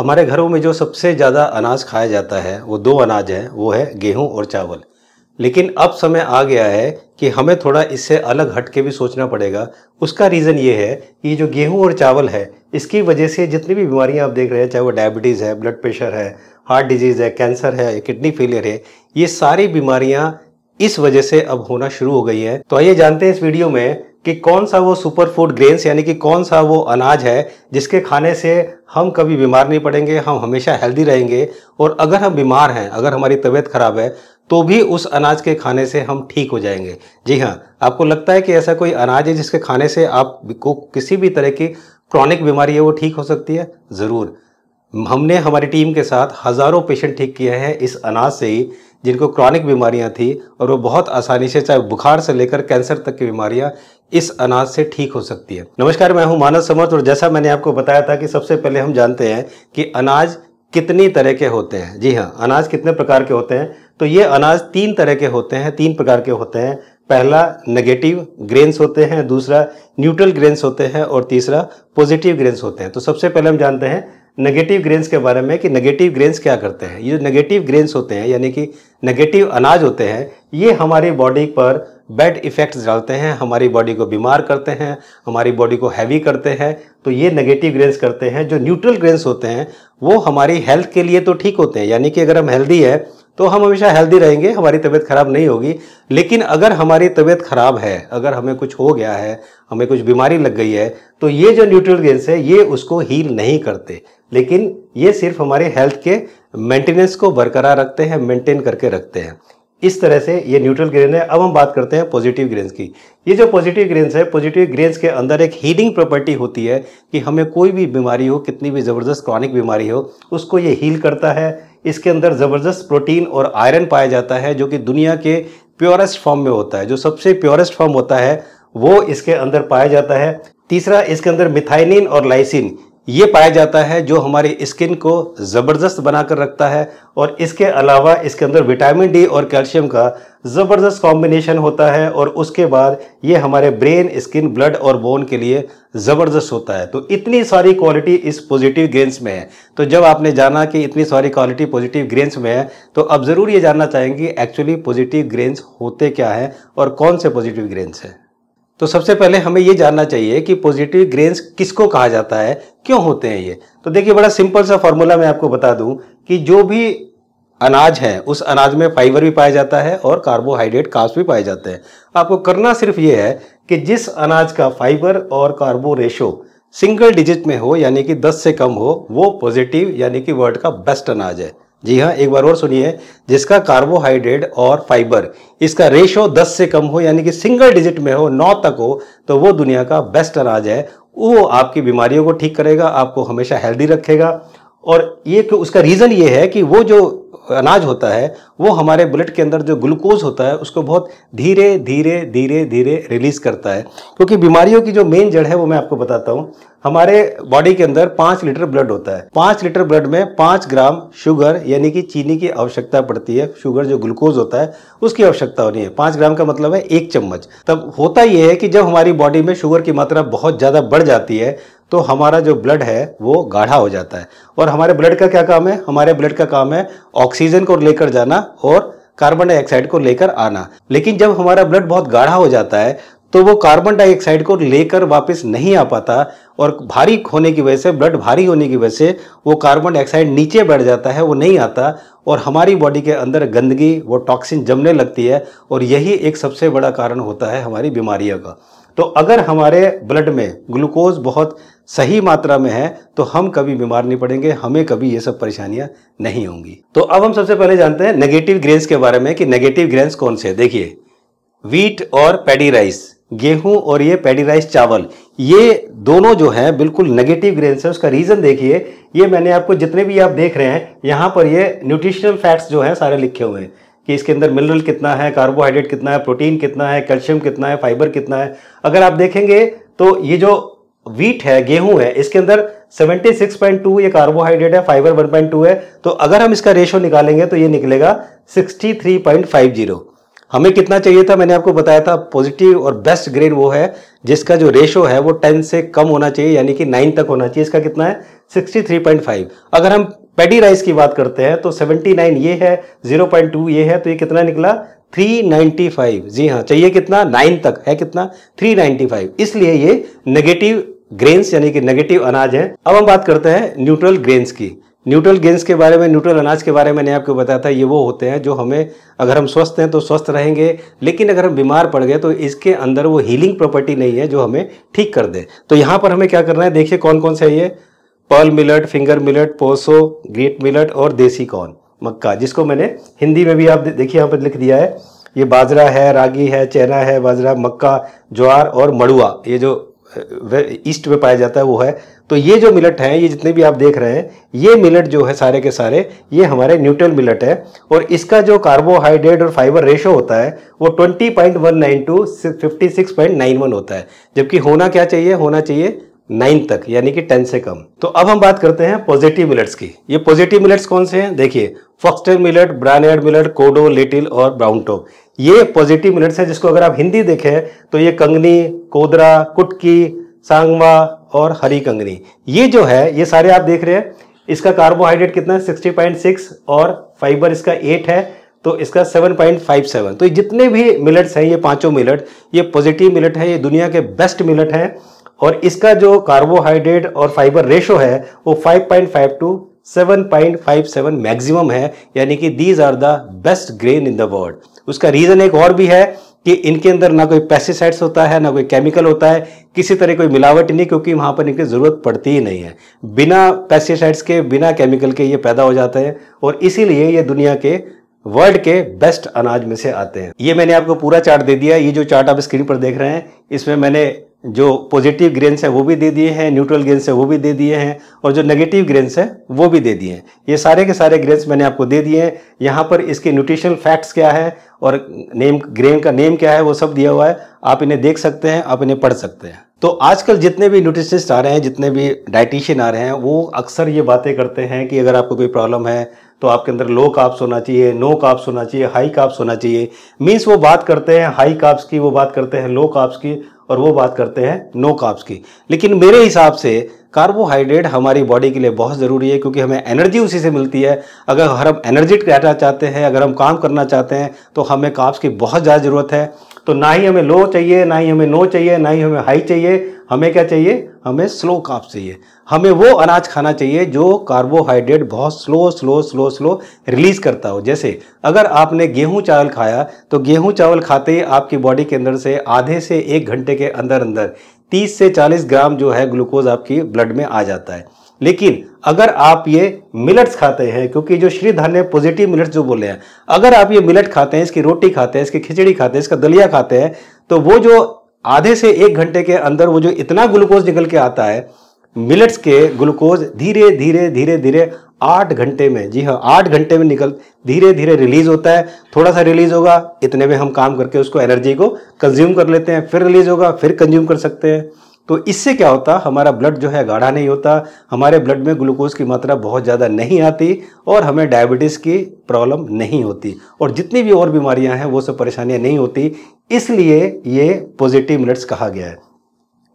हमारे घरों में जो सबसे ज़्यादा अनाज खाया जाता है वो दो अनाज हैं वो है गेहूं और चावल लेकिन अब समय आ गया है कि हमें थोड़ा इससे अलग हट के भी सोचना पड़ेगा उसका रीज़न ये है कि जो गेहूं और चावल है इसकी वजह से जितनी भी बीमारियां आप देख रहे हैं चाहे वो डायबिटीज़ है ब्लड प्रेशर है हार्ट डिजीज़ है कैंसर है किडनी फेलियर है ये सारी बीमारियाँ इस वजह से अब होना शुरू हो गई हैं तो आइए जानते हैं इस वीडियो में कि कौन सा वो सुपर फूड ग्रेन्स यानी कि कौन सा वो अनाज है जिसके खाने से हम कभी बीमार नहीं पड़ेंगे हम हमेशा हेल्दी रहेंगे और अगर हम बीमार हैं अगर हमारी तबीयत खराब है तो भी उस अनाज के खाने से हम ठीक हो जाएंगे जी हाँ आपको लगता है कि ऐसा कोई अनाज है जिसके खाने से आपको किसी भी तरह की क्रॉनिक बीमारी है वो ठीक हो सकती है ज़रूर हमने हमारी टीम के साथ हज़ारों पेशेंट ठीक किए हैं इस अनाज से ही जिनको क्रॉनिक बीमारियां थी और वो बहुत आसानी से चाहे बुखार से लेकर कैंसर तक की बीमारियां इस अनाज से ठीक हो सकती है नमस्कार मैं हूं मानस समर्थ और जैसा मैंने आपको बताया था कि सबसे पहले हम जानते हैं कि अनाज कितनी तरह के होते हैं जी हाँ अनाज कितने प्रकार के होते हैं तो ये अनाज तीन तरह के होते हैं तीन प्रकार के होते हैं पहला नेगेटिव ग्रेन्स होते हैं दूसरा न्यूट्रल ग्रेन्स होते हैं और तीसरा पॉजिटिव ग्रेन्स होते हैं तो सबसे पहले हम जानते हैं नेगेटिव ग्रेन्स के बारे में कि नेगेटिव ग्रेन्स क्या करते हैं ये जो नेगेटिव ग्रेन्स होते हैं यानी कि नेगेटिव अनाज होते हैं ये हमारी बॉडी पर बैड इफ़ेक्ट्स डालते हैं हमारी बॉडी को बीमार करते हैं हमारी बॉडी को हैवी करते हैं तो ये नेगेटिव ग्रेन्स करते हैं जो न्यूट्रल ग्रेन्स होते हैं वो हमारी हेल्थ के लिए तो ठीक होते हैं यानी कि अगर हम हेल्दी है तो हम हमेशा हेल्दी रहेंगे हमारी तबीयत ख़राब नहीं होगी लेकिन अगर हमारी तबीयत ख़राब है अगर हमें कुछ हो गया है हमें कुछ बीमारी लग गई है तो ये जो न्यूट्रल गेंस है ये उसको हील नहीं करते लेकिन ये सिर्फ हमारे हेल्थ के मेंटेनेंस को बरकरार रखते हैं मेंटेन करके रखते हैं इस तरह से ये न्यूट्रल ग्रेन है अब हम बात करते हैं पॉजिटिव ग्रेन्स की ये जो पॉजिटिव ग्रेन्स है पॉजिटिव ग्रेन्स के अंदर एक हीलिंग प्रॉपर्टी होती है कि हमें कोई भी बीमारी हो कितनी भी ज़बरदस्त क्रॉनिक बीमारी हो उसको ये हील करता है इसके अंदर ज़बरदस्त प्रोटीन और आयरन पाया जाता है जो कि दुनिया के प्योरेस्ट फॉर्म में होता है जो सबसे प्योरेस्ट फॉर्म होता है वो इसके अंदर पाया जाता है तीसरा इसके अंदर मिथाइनिन और लाइसिन ये पाया जाता है जो हमारी स्किन को ज़बरदस्त बनाकर रखता है और इसके अलावा इसके अंदर विटामिन डी और कैल्शियम का ज़बरदस्त कॉम्बिनेशन होता है और उसके बाद ये हमारे ब्रेन स्किन ब्लड और बोन के लिए ज़बरदस्त होता है तो इतनी सारी क्वालिटी इस पॉजिटिव ग्रेन्स में है तो जब आपने जाना कि इतनी सारी क्वालिटी पॉजिटिव ग्रेन्स में है तो अब ज़रूर ये जानना चाहेंगे एक्चुअली पॉजिटिव ग्रेन्स होते क्या हैं और कौन से पॉजिटिव ग्रेन्स हैं तो सबसे पहले हमें ये जानना चाहिए कि पॉजिटिव ग्रेन्स किसको कहा जाता है क्यों होते हैं ये तो देखिए बड़ा सिंपल सा फॉर्मूला मैं आपको बता दूं कि जो भी अनाज है उस अनाज में फाइबर भी पाया जाता है और कार्बोहाइड्रेट कास्ट भी पाए जाते हैं आपको करना सिर्फ ये है कि जिस अनाज का फाइबर और कार्बो रेशो सिंगल डिजिट में हो यानी कि 10 से कम हो वो पॉजिटिव यानी कि वर्ल्ड का बेस्ट अनाज है जी हाँ एक बार और सुनिए जिसका कार्बोहाइड्रेट और फाइबर इसका रेशो 10 से कम हो यानी कि सिंगल डिजिट में हो 9 तक हो तो वो दुनिया का बेस्ट अनाज है वो आपकी बीमारियों को ठीक करेगा आपको हमेशा हेल्दी रखेगा और ये उसका रीज़न ये है कि वो जो अनाज होता है वो हमारे ब्लड के अंदर जो ग्लूकोज होता है उसको बहुत धीरे धीरे धीरे धीरे रिलीज़ करता है क्योंकि बीमारियों की जो मेन जड़ है वो मैं आपको बताता हूँ हमारे बॉडी के अंदर पाँच लीटर ब्लड होता है पाँच लीटर ब्लड में पाँच ग्राम शुगर यानी कि चीनी की आवश्यकता पड़ती है शुगर जो ग्लूकोज होता है उसकी आवश्यकता होनी है पाँच ग्राम का मतलब है एक चम्मच तब होता यह है कि जब हमारी बॉडी में शुगर की मात्रा बहुत ज़्यादा बढ़ जाती है तो हमारा जो ब्लड है वो गाढ़ा हो जाता है और हमारे ब्लड का क्या काम है हमारे ब्लड का काम है ऑक्सीजन को लेकर जाना और कार्बन डाइऑक्साइड को लेकर आना लेकिन जब हमारा ब्लड बहुत गाढ़ा हो जाता है तो वो कार्बन डाइऑक्साइड को लेकर वापस नहीं आ पाता और भारी होने की वजह से ब्लड भारी होने की वजह से वो कार्बन डाइऑक्साइड नीचे बैठ जाता है वो नहीं आता और हमारी बॉडी के अंदर गंदगी वो टॉक्सिन जमने लगती है और यही एक सबसे बड़ा कारण होता है हमारी बीमारियों का तो अगर हमारे ब्लड में ग्लूकोज बहुत सही मात्रा में है तो हम कभी बीमार नहीं पड़ेंगे हमें कभी ये सब परेशानियां नहीं होंगी तो अब हम सबसे पहले जानते हैं नेगेटिव ग्रेन्स के बारे में कि नेगेटिव ग्रेन्स कौन से देखिए वीट और पैडी राइस गेहूं और ये पैडी राइस चावल ये दोनों जो हैं बिल्कुल नेगेटिव ग्रेन्स है उसका रीज़न देखिए ये मैंने आपको जितने भी आप देख रहे हैं यहाँ पर ये न्यूट्रिशनल फैक्ट्स जो हैं सारे लिखे हुए हैं कि इसके अंदर मिनरल कितना है कार्बोहाइड्रेट कितना है प्रोटीन कितना है कैल्शियम कितना है फाइबर कितना है अगर आप देखेंगे तो ये जो वीट है गेहूं है इसके अंदर 76.2 ये कार्बोहाइड्रेट है फाइबर 1.2 है तो अगर हम इसका रेशो निकालेंगे तो ये निकलेगा 63.50 हमें कितना चाहिए था मैंने आपको बताया था पॉजिटिव और बेस्ट ग्रेड वो है जिसका जो रेशो है वो 10 से कम होना चाहिए यानी कि 9 तक होना चाहिए इसका कितना है 63.5 अगर हम पेडी राइस की बात करते हैं तो 79 ये है 0.2 ये है तो ये कितना निकला 395 जी हाँ चाहिए कितना नाइन तक है कितना 395 इसलिए ये नेगेटिव ग्रेन्स यानी कि नेगेटिव अनाज है अब हम बात करते हैं न्यूट्रल ग्रेन्स की न्यूट्रल ग्रेन्स के बारे में न्यूट्रल अनाज के बारे में मैंने आपको बताया था ये वो होते हैं जो हमें अगर हम स्वस्थ हैं तो स्वस्थ रहेंगे लेकिन अगर हम बीमार पड़ गए तो इसके अंदर वो हीलिंग प्रॉपर्टी नहीं है जो हमें ठीक कर दे तो यहाँ पर हमें क्या करना है देखिए कौन कौन सा है ये pearl millet finger millet proso great millet और देसी कॉर्न मक्का जिसको मैंने हिंदी में भी आप देखिए यहाँ पर लिख दिया है ये बाजरा है रागी है चना है बाजरा मक्का ज्वार और मड़ुआ ये जो ईस्ट में पाया जाता है वो है तो ये जो मिलट हैं ये जितने भी आप देख रहे हैं ये मिलट जो है सारे के सारे ये हमारे न्यूट्रल मिलट है और इसका जो कार्बोहाइड्रेट और फाइबर रेशो होता है वो 20.192 56.91 होता है जबकि होना क्या चाहिए होना चाहिए नाइन तक यानी कि टेन से कम तो अब हम बात करते हैं पॉजिटिव मिलेट्स की ये पॉजिटिव मिलेट्स कौन से हैं देखिए foxtail millet barnyard millet kodo little और ब्राउन टॉप ये पॉजिटिव मिलेट्स हैं जिसको अगर आप हिंदी देखें तो ये कंगनी कोदरा कुटकी सांगवा और हरी कंगनी ये जो है ये सारे आप देख रहे हैं इसका कार्बोहाइड्रेट कितना है सिक्सटी और फाइबर इसका एट है तो इसका 7.57 तो जितने भी मिलट्स हैं ये पांचों मिलट ये पॉजिटिव मिलट है ये दुनिया के बेस्ट मिलट हैं और इसका जो कार्बोहाइड्रेट और फाइबर रेशो है वो 5.5 टू 7.57 मैक्सिमम है यानी कि these are the best grain in the world उसका रीज़न एक और भी है कि इनके अंदर ना कोई पेस्टिसाइड्स होता है ना कोई केमिकल होता है किसी तरह कोई मिलावट नहीं क्योंकि वहाँ पर इनकी ज़रूरत पड़ती ही नहीं है बिना पेस्टिसाइड्स के बिना केमिकल के ये पैदा हो जाते हैं और इसीलिए ये दुनिया के वर्ल्ड के बेस्ट अनाज में से आते हैं ये मैंने आपको पूरा चार्ट दे दिया ये जो चार्ट आप स्क्रीन पर देख रहे हैं इसमें मैंने जो पॉजिटिव ग्रेन्स हैं वो भी दे दिए हैं न्यूट्रल ग्रेन्स है वो भी दे दिए हैं और जो नेगेटिव ग्रेन्स हैं वो भी दे दिए हैं ये सारे के सारे ग्रेन्स मैंने आपको दे दिए हैं यहाँ पर इसके न्यूट्रिशनल फैक्ट्स क्या है और नेम ग्रेन का नेम क्या है वो सब दिया हुआ है आप इन्हें देख सकते हैं आप इन्हें पढ़ सकते हैं तो आजकल जितने भी न्यूट्रिशनिस्ट आ रहे हैं जितने भी डाइटिशियन आ रहे हैं वो अक्सर ये बातें करते हैं कि अगर आपको कोई प्रॉब्लम है तो आपके अंदर लो काप्स होना चाहिए नो काप्स होना चाहिए हाई काप्स होना चाहिए मीन्स वो बात करते हैं हाई काप्स की वो बात करते हैं लो काप्स की और वो बात करते हैं नो काप्स की लेकिन मेरे हिसाब से कार्बोहाइड्रेट हमारी बॉडी के लिए बहुत ज़रूरी है क्योंकि हमें एनर्जी उसी से मिलती है अगर हर हम एनर्जेटिक रहना चाहते हैं अगर हम काम करना चाहते हैं तो हमें काप्स की बहुत ज़्यादा ज़रूरत है तो ना ही हमें लो चाहिए ना ही हमें नो चाहिए ना ही हमें हाई चाहिए हमें क्या चाहिए हमें स्लो काप चाहिए हमें वो अनाज खाना चाहिए जो कार्बोहाइड्रेट बहुत slow slow slow slow release करता हो जैसे अगर आपने गेहूं चावल खाया तो गेहूं चावल खाते ही आपकी बॉडी के अंदर से आधे से एक घंटे के अंदर अंदर 30 से 40 ग्राम जो है ग्लूकोज आपकी ब्लड में आ जाता है लेकिन अगर आप ये मिलट्स खाते हैं क्योंकि जो श्री धान्य पॉजिटिव मिलट्स जो बोले हैं अगर आप ये मिलट खाते हैं इसकी रोटी खाते हैं इसकी खिचड़ी खाते हैं इसका दलिया खाते हैं तो वो जो आधे से एक घंटे के अंदर वो जो इतना ग्लूकोज निकल के आता है मिलेट्स के ग्लूकोज धीरे धीरे धीरे धीरे आठ घंटे में जी हाँ आठ घंटे में निकल धीरे धीरे रिलीज होता है थोड़ा सा रिलीज होगा इतने में हम काम करके उसको एनर्जी को कंज्यूम कर लेते हैं फिर रिलीज होगा फिर कंज्यूम कर सकते हैं तो इससे क्या होता हमारा ब्लड जो है गाढ़ा नहीं होता हमारे ब्लड में ग्लूकोज की मात्रा बहुत ज़्यादा नहीं आती और हमें डायबिटीज़ की प्रॉब्लम नहीं होती और जितनी भी और बीमारियां हैं वो सब परेशानियां नहीं होती इसलिए ये पॉजिटिव मिनट्स कहा गया है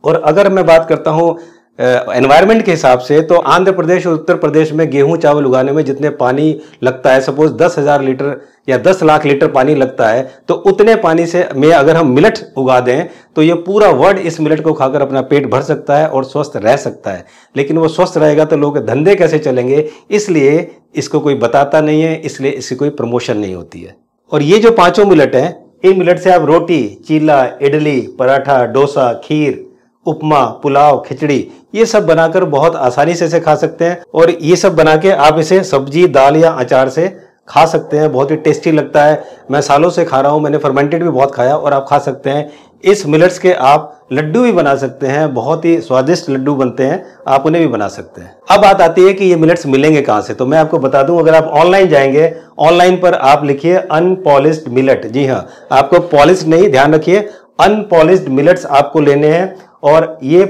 और अगर मैं बात करता हूँ एनवायरनमेंट के हिसाब से तो आंध्र प्रदेश और उत्तर प्रदेश में गेहूं चावल उगाने में जितने पानी लगता है सपोज दस हज़ार लीटर या दस लाख लीटर पानी लगता है तो उतने पानी से में अगर हम मिलट उगा दें तो ये पूरा वर्ल्ड इस मिलट को खाकर अपना पेट भर सकता है और स्वस्थ रह सकता है लेकिन वो स्वस्थ रहेगा तो लोग धंधे कैसे चलेंगे इसलिए इसको कोई बताता नहीं है इसलिए इसकी कोई प्रमोशन नहीं होती है और ये जो पाँचों मिलट हैं इन मिलट से आप रोटी चीला इडली पराठा डोसा खीर उपमा पुलाव खिचड़ी ये सब बनाकर बहुत आसानी से इसे खा सकते हैं और ये सब बना के आप इसे सब्जी दाल या अचार से खा सकते हैं बहुत ही टेस्टी लगता है मैं सालों से खा रहा हूँ मैंने फर्मेंटेड भी बहुत खाया और आप खा सकते हैं इस मिलट्स के आप लड्डू भी बना सकते हैं बहुत ही स्वादिष्ट लड्डू बनते हैं आप उन्हें भी बना सकते हैं अब बात आती है कि ये मिलट्स मिलेंगे कहाँ से तो मैं आपको बता दूं अगर आप ऑनलाइन जाएंगे ऑनलाइन पर आप लिखिए अनपॉलिश्ड मिलट जी हाँ आपको पॉलिश नहीं ध्यान रखिए अनपॉलिस्ड मिलट्स आपको लेने हैं और ये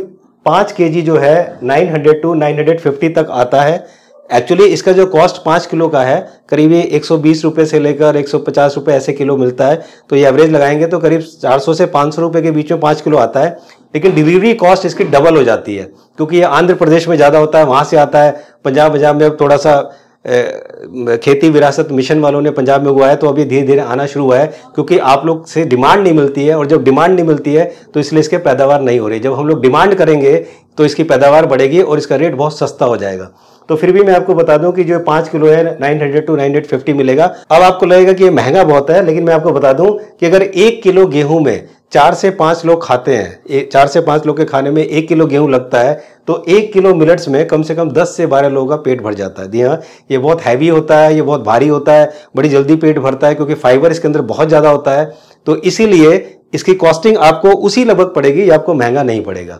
पाँच के जी जो है 900 टू 950 तक आता है एक्चुअली इसका जो कॉस्ट पाँच किलो का है करीब ये एक सौ से लेकर एक सौ ऐसे किलो मिलता है तो ये एवरेज लगाएंगे तो करीब 400 से पाँच सौ के बीच में पाँच किलो आता है लेकिन डिलीवरी कॉस्ट इसकी डबल हो जाती है क्योंकि ये आंध्र प्रदेश में ज़्यादा होता है वहाँ से आता है पंजाब पंजाब में थोड़ा सा खेती विरासत मिशन वालों ने पंजाब में हुआ है तो अभी धीरे धीरे आना शुरू हुआ है क्योंकि आप लोग से डिमांड नहीं मिलती है और जब डिमांड नहीं मिलती है तो इसलिए इसके पैदावार नहीं हो रही जब हम लोग डिमांड करेंगे तो इसकी पैदावार बढ़ेगी और इसका रेट बहुत सस्ता हो जाएगा तो फिर भी मैं आपको बता दूं कि जो पाँच किलो है हंड्रेड टू फिफ्टी मिलेगा अब आपको लगेगा कि ये महंगा बहुत है लेकिन मैं आपको बता दूं कि अगर एक किलो गेहूं में चार से पांच लोग खाते हैं ए, चार से पांच लोग के खाने में एक किलो गेहूं लगता है तो एक किलो मिलट्स में कम से कम दस से बारह लोगों का पेट भर जाता है जी हाँ ये बहुत हैवी होता है ये बहुत भारी होता है बड़ी जल्दी पेट भरता है क्योंकि फाइबर इसके अंदर बहुत ज़्यादा होता है तो इसीलिए इसकी कॉस्टिंग आपको उसी लगभग पड़ेगी या आपको महंगा नहीं पड़ेगा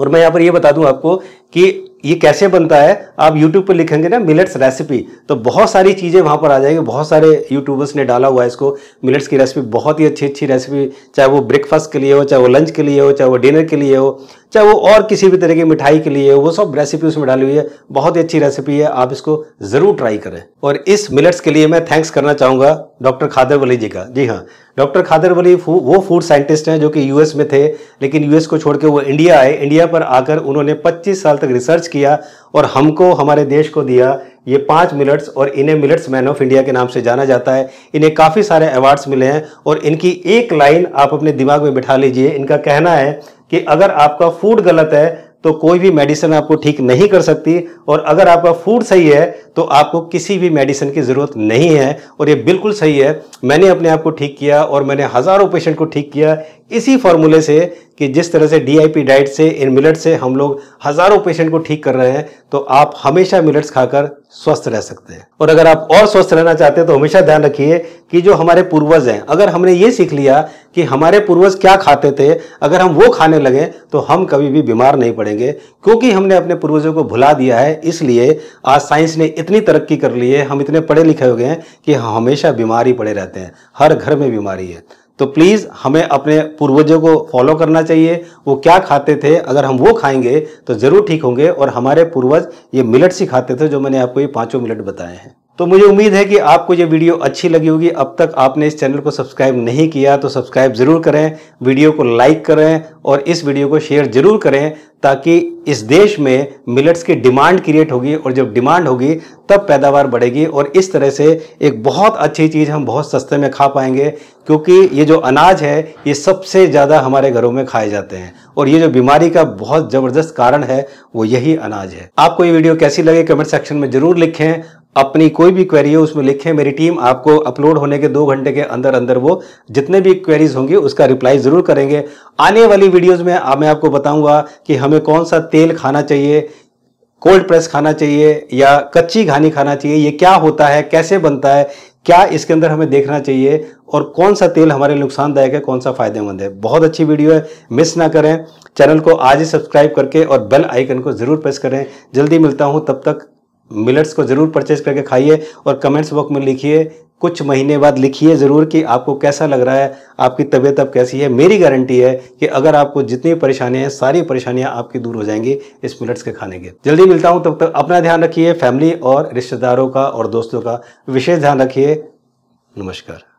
और मैं यहाँ पर ये बता दूँ आपको कि ये कैसे बनता है आप यूट्यूब पर लिखेंगे ना मिलेट्स रेसिपी तो बहुत सारी चीज़ें वहाँ पर आ जाएंगी बहुत सारे यूट्यूबर्स ने डाला हुआ है इसको मिलेट्स की रेसिपी बहुत ही अच्छी अच्छी रेसिपी चाहे वो ब्रेकफास्ट के लिए हो चाहे वो लंच के लिए हो चाहे वो डिनर के लिए हो चाहे वो और किसी भी तरह की मिठाई के लिए हो वो सब रेसिपी उसमें डाली हुई है बहुत ही अच्छी रेसिपी है आप इसको ज़रूर ट्राई करें और इस मिलेट्स के लिए मैं थैंक्स करना चाहूँगा डॉक्टर खादर वली जी का जी हाँ डॉक्टर खादर वली फू, वो फूड साइंटिस्ट हैं जो कि यूएस में थे लेकिन यूएस को छोड़ के वो इंडिया आए इंडिया पर आकर उन्होंने 25 साल तक रिसर्च किया और हमको हमारे देश को दिया ये पाँच मिलट्स और इन्हें मिलट्स मैन ऑफ इंडिया के नाम से जाना जाता है इन्हें काफ़ी सारे अवार्ड्स मिले हैं और इनकी एक लाइन आप अपने दिमाग में बिठा लीजिए इनका कहना है कि अगर आपका फूड गलत है तो कोई भी मेडिसिन आपको ठीक नहीं कर सकती और अगर आपका फूड सही है तो आपको किसी भी मेडिसिन की ज़रूरत नहीं है और ये बिल्कुल सही है मैंने अपने आप को ठीक किया और मैंने हज़ारों पेशेंट को ठीक किया इसी फॉर्मूले से कि जिस तरह से डीआईपी डाइट से इन मिलट से हम लोग हज़ारों पेशेंट को ठीक कर रहे हैं तो आप हमेशा मिलट्स खाकर स्वस्थ रह सकते हैं और अगर आप और स्वस्थ रहना चाहते हैं तो हमेशा ध्यान रखिए कि जो हमारे पूर्वज हैं अगर हमने ये सीख लिया कि हमारे पूर्वज क्या खाते थे अगर हम वो खाने लगे तो हम कभी भी बीमार नहीं पड़ेंगे क्योंकि हमने अपने पूर्वजों को भुला दिया है इसलिए आज साइंस ने इतनी तरक्की कर ली है हम इतने पढ़े लिखे हो गए हैं कि हमेशा बीमार ही पड़े रहते हैं हर घर में बीमारी है तो प्लीज़ हमें अपने पूर्वजों को फॉलो करना चाहिए वो क्या खाते थे अगर हम वो खाएंगे तो ज़रूर ठीक होंगे और हमारे पूर्वज ये मिलट्स ही खाते थे जो मैंने आपको ये पाँचों मिलट बताए हैं तो मुझे उम्मीद है कि आपको ये वीडियो अच्छी लगी होगी अब तक आपने इस चैनल को सब्सक्राइब नहीं किया तो सब्सक्राइब ज़रूर करें वीडियो को लाइक करें और इस वीडियो को शेयर ज़रूर करें ताकि इस देश में मिलट्स की डिमांड क्रिएट होगी और जब डिमांड होगी तब पैदावार बढ़ेगी और इस तरह से एक बहुत अच्छी चीज़ हम बहुत सस्ते में खा पाएंगे क्योंकि ये जो अनाज है ये सबसे ज़्यादा हमारे घरों में खाए जाते हैं और ये जो बीमारी का बहुत ज़बरदस्त कारण है वो यही अनाज है आपको ये वीडियो कैसी लगे कमेंट सेक्शन में ज़रूर लिखें अपनी कोई भी क्वेरी हो उसमें लिखें मेरी टीम आपको अपलोड होने के दो घंटे के अंदर अंदर वो जितने भी क्वेरीज होंगी उसका रिप्लाई ज़रूर करेंगे आने वाली वीडियोस में आ, मैं आपको बताऊंगा कि हमें कौन सा तेल खाना चाहिए कोल्ड प्रेस खाना चाहिए या कच्ची घानी खाना चाहिए ये क्या होता है कैसे बनता है क्या इसके अंदर हमें देखना चाहिए और कौन सा तेल हमारे नुकसानदायक है कौन सा फायदेमंद है बहुत अच्छी वीडियो है मिस ना करें चैनल को आज ही सब्सक्राइब करके और बेल आइकन को ज़रूर प्रेस करें जल्दी मिलता हूँ तब तक मिलट्स को ज़रूर परचेज करके खाइए और कमेंट्स बॉक्स में लिखिए कुछ महीने बाद लिखिए ज़रूर कि आपको कैसा लग रहा है आपकी तबीयत अब कैसी है मेरी गारंटी है कि अगर आपको जितनी परेशानियां हैं सारी परेशानियां आपकी दूर हो जाएंगी इस मिलट्स के खाने के जल्दी मिलता हूं तब तक अपना ध्यान रखिए फैमिली और रिश्तेदारों का और दोस्तों का विशेष ध्यान रखिए नमस्कार